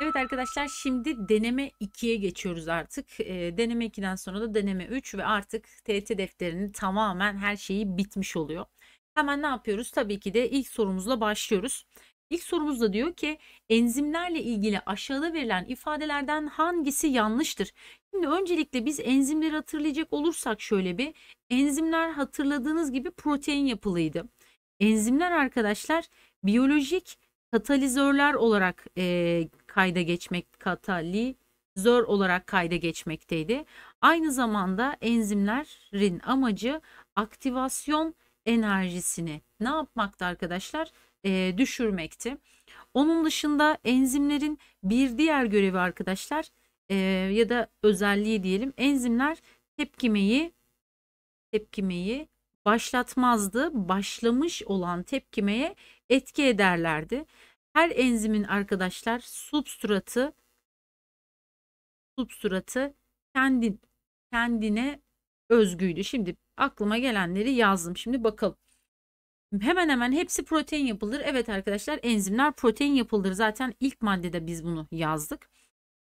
Evet arkadaşlar şimdi deneme 2'ye geçiyoruz artık. E, deneme 2'den sonra da deneme 3 ve artık TET defterinin tamamen her şeyi bitmiş oluyor. Hemen ne yapıyoruz? Tabii ki de ilk sorumuzla başlıyoruz. İlk sorumuzda diyor ki enzimlerle ilgili aşağıda verilen ifadelerden hangisi yanlıştır? Şimdi öncelikle biz enzimleri hatırlayacak olursak şöyle bir enzimler hatırladığınız gibi protein yapılıydı. Enzimler arkadaşlar biyolojik katalizörler olarak e, kayda geçmek katali zor olarak kayda geçmekteydi. Aynı zamanda enzimlerin amacı aktivasyon enerjisini ne yapmaktı arkadaşlar? E, düşürmekti. Onun dışında enzimlerin bir diğer görevi arkadaşlar e, ya da özelliği diyelim enzimler tepkimeyi tepkimeyi başlatmazdı. Başlamış olan tepkimeye etki ederlerdi. Her enzimin arkadaşlar substratı substratı kendi kendine özgüydü. Şimdi aklıma gelenleri yazdım. Şimdi bakalım. Hemen hemen hepsi protein yapılır. Evet arkadaşlar enzimler protein yapılır. Zaten ilk maddede biz bunu yazdık.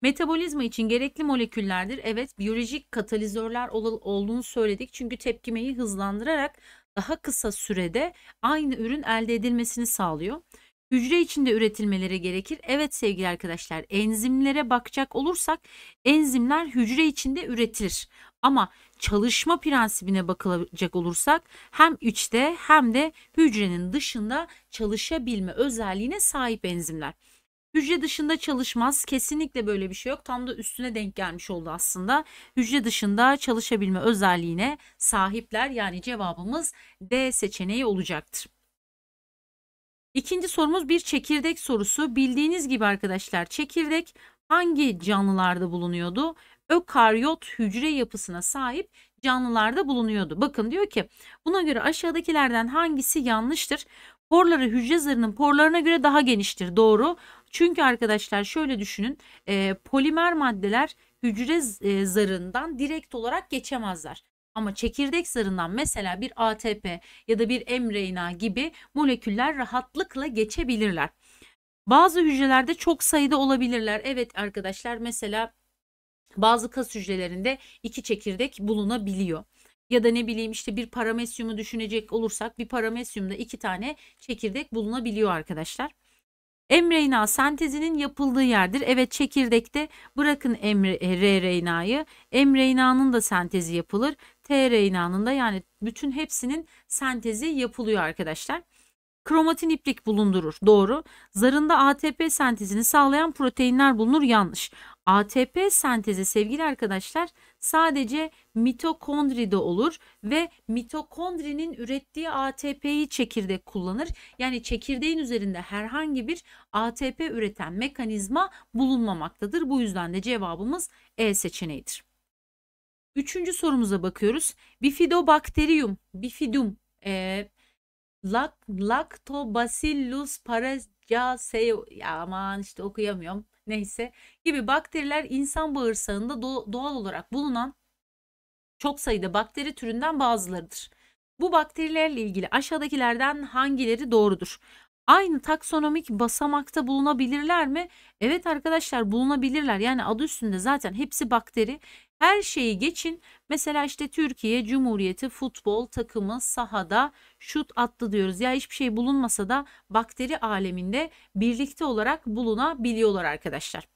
Metabolizma için gerekli moleküllerdir. Evet biyolojik katalizörler ol olduğunu söyledik. Çünkü tepkimeyi hızlandırarak daha kısa sürede aynı ürün elde edilmesini sağlıyor hücre içinde üretilmeleri gerekir. Evet sevgili arkadaşlar enzimlere bakacak olursak enzimler hücre içinde üretilir. Ama çalışma prensibine bakılacak olursak hem içte hem de hücrenin dışında çalışabilme özelliğine sahip enzimler. Hücre dışında çalışmaz. Kesinlikle böyle bir şey yok. Tam da üstüne denk gelmiş oldu aslında. Hücre dışında çalışabilme özelliğine sahipler. Yani cevabımız D seçeneği olacaktır. İkinci sorumuz bir çekirdek sorusu. Bildiğiniz gibi arkadaşlar çekirdek hangi canlılarda bulunuyordu? Ökaryot hücre yapısına sahip canlılarda bulunuyordu. Bakın diyor ki buna göre aşağıdakilerden hangisi yanlıştır? Porları hücre zarının porlarına göre daha geniştir. Doğru. Çünkü arkadaşlar şöyle düşünün e, polimer maddeler hücre zarından direkt olarak geçemezler. Ama çekirdek zarından mesela bir ATP ya da bir mRNA gibi moleküller rahatlıkla geçebilirler. Bazı hücrelerde çok sayıda olabilirler. Evet arkadaşlar mesela bazı kas hücrelerinde iki çekirdek bulunabiliyor. Ya da ne bileyim işte bir paramesyumu düşünecek olursak bir paramesyumda iki tane çekirdek bulunabiliyor arkadaşlar. mRNA sentezinin yapıldığı yerdir. Evet çekirdekte bırakın mRNA'yı mRNA'nın da sentezi yapılır. TR inanında yani bütün hepsinin sentezi yapılıyor arkadaşlar. Kromatin iplik bulundurur. Doğru. Zarında ATP sentezini sağlayan proteinler bulunur. Yanlış. ATP sentezi sevgili arkadaşlar sadece mitokondride olur ve mitokondrinin ürettiği ATP'yi çekirdek kullanır. Yani çekirdeğin üzerinde herhangi bir ATP üreten mekanizma bulunmamaktadır. Bu yüzden de cevabımız E seçeneğidir. Üçüncü sorumuza bakıyoruz. Bifidobacterium, bifidum, e, lak, lactobacillus parascaseo, aman işte okuyamıyorum neyse gibi bakteriler insan bağırsağında doğal olarak bulunan çok sayıda bakteri türünden bazılarıdır. Bu bakterilerle ilgili aşağıdakilerden hangileri doğrudur? aynı taksonomik basamakta bulunabilirler mi? Evet arkadaşlar bulunabilirler. Yani adı üstünde zaten hepsi bakteri. Her şeyi geçin. Mesela işte Türkiye Cumhuriyeti futbol takımı sahada şut attı diyoruz. Ya hiçbir şey bulunmasa da bakteri aleminde birlikte olarak bulunabiliyorlar arkadaşlar.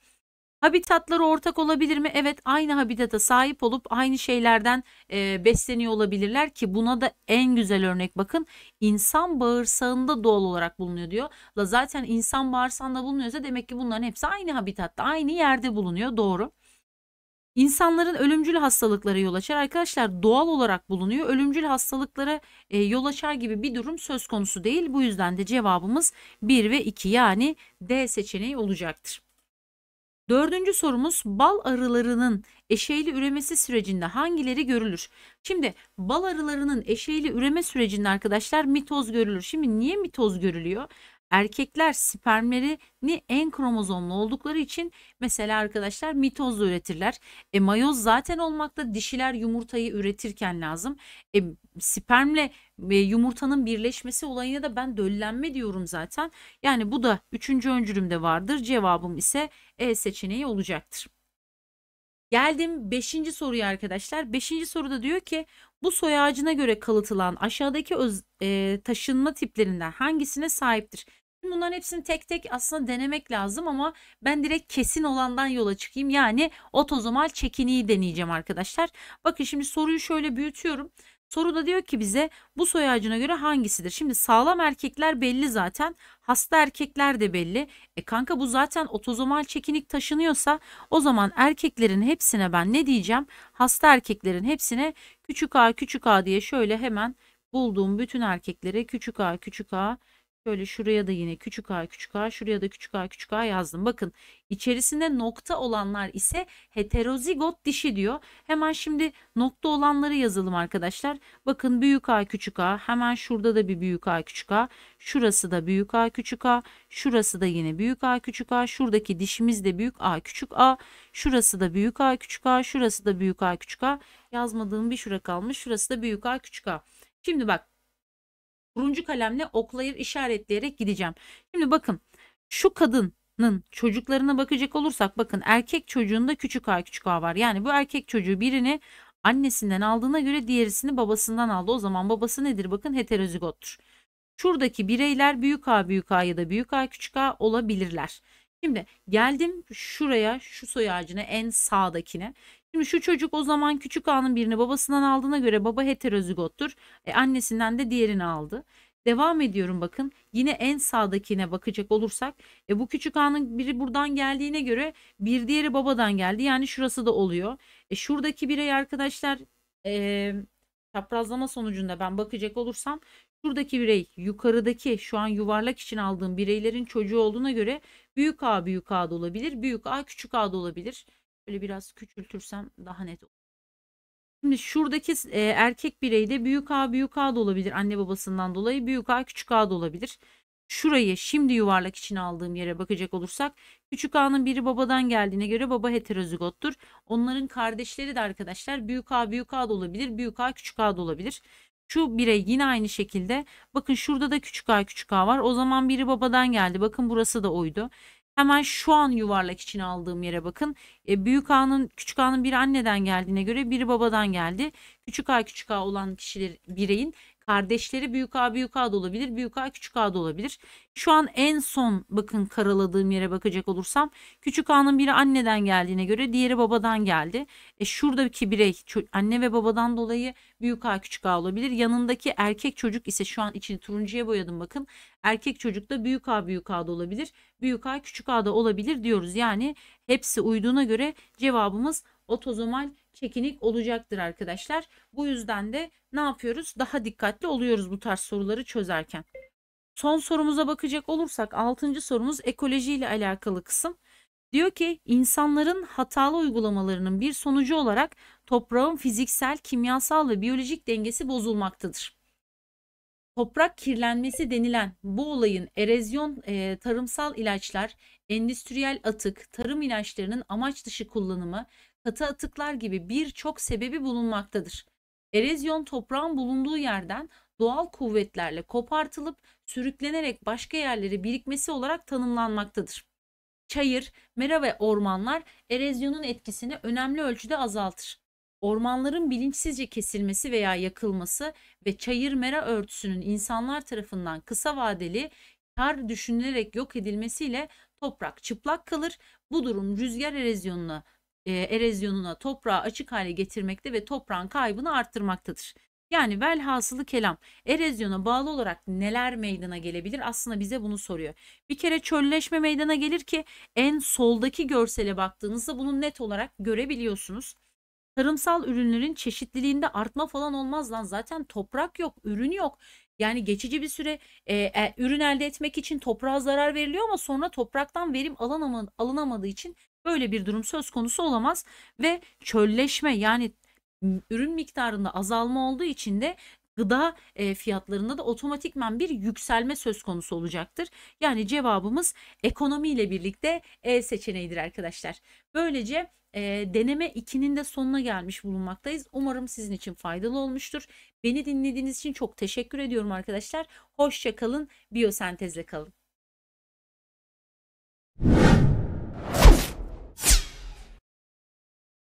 Habitatları ortak olabilir mi? Evet aynı habitata sahip olup aynı şeylerden e, besleniyor olabilirler ki buna da en güzel örnek bakın insan bağırsağında doğal olarak bulunuyor diyor. La zaten insan bağırsağında bulunuyorsa demek ki bunların hepsi aynı habitatta aynı yerde bulunuyor doğru. İnsanların ölümcül hastalıklara yol açar. Arkadaşlar doğal olarak bulunuyor. Ölümcül hastalıklara e, yol açar gibi bir durum söz konusu değil. Bu yüzden de cevabımız 1 ve 2 yani D seçeneği olacaktır. Dördüncü sorumuz bal arılarının eşeyli üremesi sürecinde hangileri görülür? Şimdi bal arılarının eşeyli üreme sürecinde arkadaşlar mitoz görülür. Şimdi niye mitoz görülüyor? Erkekler spermlerini en kromozomlu oldukları için mesela arkadaşlar mitoz üretirler. E mayoz zaten olmakta dişiler yumurtayı üretirken lazım. E, spermle e, yumurtanın birleşmesi olayına da ben döllenme diyorum zaten. Yani bu da üçüncü öncülümde vardır. Cevabım ise E seçeneği olacaktır. Geldim 5. soruya arkadaşlar. 5. soruda diyor ki bu soy ağacına göre kalıtılan aşağıdaki öz, e, taşınma tiplerinden hangisine sahiptir? Bunların hepsini tek tek aslında denemek lazım ama ben direkt kesin olandan yola çıkayım. Yani otozomal çekiniyi deneyeceğim arkadaşlar. Bakın şimdi soruyu şöyle büyütüyorum. Soru da diyor ki bize bu soy ağacına göre hangisidir? Şimdi sağlam erkekler belli zaten. Hasta erkekler de belli. E kanka bu zaten otozomal çekinik taşınıyorsa o zaman erkeklerin hepsine ben ne diyeceğim? Hasta erkeklerin hepsine küçük a küçük a diye şöyle hemen bulduğum bütün erkeklere küçük a küçük a Şöyle şuraya da yine küçük a küçük a şuraya da küçük a küçük a yazdım. Bakın içerisinde nokta olanlar ise heterozigot dişi diyor. Hemen şimdi nokta olanları yazalım arkadaşlar. Bakın büyük a küçük a hemen şurada da bir büyük a küçük a. Şurası da büyük a küçük a. Şurası da yine büyük a küçük a. Şuradaki dişimiz de büyük a küçük a. Şurası da büyük a küçük a. Şurası da büyük a küçük a. Yazmadığım bir şura kalmış. Şurası da büyük a küçük a. Şimdi bak turuncu kalemle oklayıp işaretleyerek gideceğim. Şimdi bakın şu kadının çocuklarına bakacak olursak bakın erkek çocuğunda küçük a küçük a var. Yani bu erkek çocuğu birini annesinden aldığına göre diğerisini babasından aldı. O zaman babası nedir? Bakın heterozigottur. Şuradaki bireyler büyük A büyük A ya da büyük A küçük A olabilirler. Şimdi geldim şuraya şu soy ağacına en sağdakine. Şimdi şu çocuk o zaman küçük A'nın birini babasından aldığına göre baba heterozigottur. E, annesinden de diğerini aldı. Devam ediyorum bakın. Yine en sağdakine bakacak olursak e, bu küçük A'nın biri buradan geldiğine göre bir diğeri babadan geldi. Yani şurası da oluyor. E, şuradaki birey arkadaşlar e, çaprazlama sonucunda ben bakacak olursam şuradaki birey yukarıdaki şu an yuvarlak için aldığım bireylerin çocuğu olduğuna göre büyük A büyük A'da olabilir. Büyük A küçük A'da olabilir. Böyle biraz küçültürsem daha net olur. Şimdi şuradaki e, erkek bireyde büyük A büyük A da olabilir anne babasından dolayı büyük A küçük A da olabilir. Şurayı şimdi yuvarlak için aldığım yere bakacak olursak küçük A'nın biri babadan geldiğine göre baba heterozigottur. Onların kardeşleri de arkadaşlar büyük A büyük A da olabilir büyük A küçük A da olabilir. Şu birey yine aynı şekilde bakın şurada da küçük A küçük A var o zaman biri babadan geldi bakın burası da oydu. Hemen şu an yuvarlak için aldığım yere bakın. E, büyük A'nın küçük A'nın bir anneden geldiğine göre biri babadan geldi. Küçük A küçük A olan kişiler bireyin Kardeşleri büyük A büyük A da olabilir. Büyük A küçük A da olabilir. Şu an en son bakın karaladığım yere bakacak olursam. Küçük A'nın biri anneden geldiğine göre diğeri babadan geldi. E şuradaki birey anne ve babadan dolayı büyük A küçük A olabilir. Yanındaki erkek çocuk ise şu an içini turuncuya boyadım bakın. Erkek çocuk da büyük A büyük A da olabilir. Büyük A küçük A da olabilir diyoruz. Yani hepsi uyduğuna göre cevabımız otozomal çekinik olacaktır arkadaşlar. Bu yüzden de ne yapıyoruz? Daha dikkatli oluyoruz bu tarz soruları çözerken. Son sorumuza bakacak olursak 6. sorumuz ekoloji ile alakalı kısım. Diyor ki insanların hatalı uygulamalarının bir sonucu olarak toprağın fiziksel, kimyasal ve biyolojik dengesi bozulmaktadır. Toprak kirlenmesi denilen bu olayın erozyon, e, tarımsal ilaçlar, endüstriyel atık, tarım ilaçlarının amaç dışı kullanımı, katı atıklar gibi birçok sebebi bulunmaktadır. Erozyon toprağın bulunduğu yerden doğal kuvvetlerle kopartılıp sürüklenerek başka yerlere birikmesi olarak tanımlanmaktadır. Çayır, mera ve ormanlar erozyonun etkisini önemli ölçüde azaltır. Ormanların bilinçsizce kesilmesi veya yakılması ve çayır mera örtüsünün insanlar tarafından kısa vadeli kar düşünülerek yok edilmesiyle toprak çıplak kalır. Bu durum rüzgar erozyonuna e, erozyonuna toprağı açık hale getirmekte ve toprağın kaybını arttırmaktadır. Yani velhasılı kelam erozyona bağlı olarak neler meydana gelebilir aslında bize bunu soruyor. Bir kere çölleşme meydana gelir ki en soldaki görsele baktığınızda bunu net olarak görebiliyorsunuz. Tarımsal ürünlerin çeşitliliğinde artma falan olmaz lan zaten toprak yok ürün yok. Yani geçici bir süre e, e, ürün elde etmek için toprağa zarar veriliyor ama sonra topraktan verim alınamadığı için Böyle bir durum söz konusu olamaz ve çölleşme yani ürün miktarında azalma olduğu için de gıda e, fiyatlarında da otomatikman bir yükselme söz konusu olacaktır. Yani cevabımız ekonomiyle birlikte E seçeneğidir arkadaşlar. Böylece e, deneme 2'nin de sonuna gelmiş bulunmaktayız. Umarım sizin için faydalı olmuştur. Beni dinlediğiniz için çok teşekkür ediyorum arkadaşlar. Hoşça kalın, biyosentezle kalın.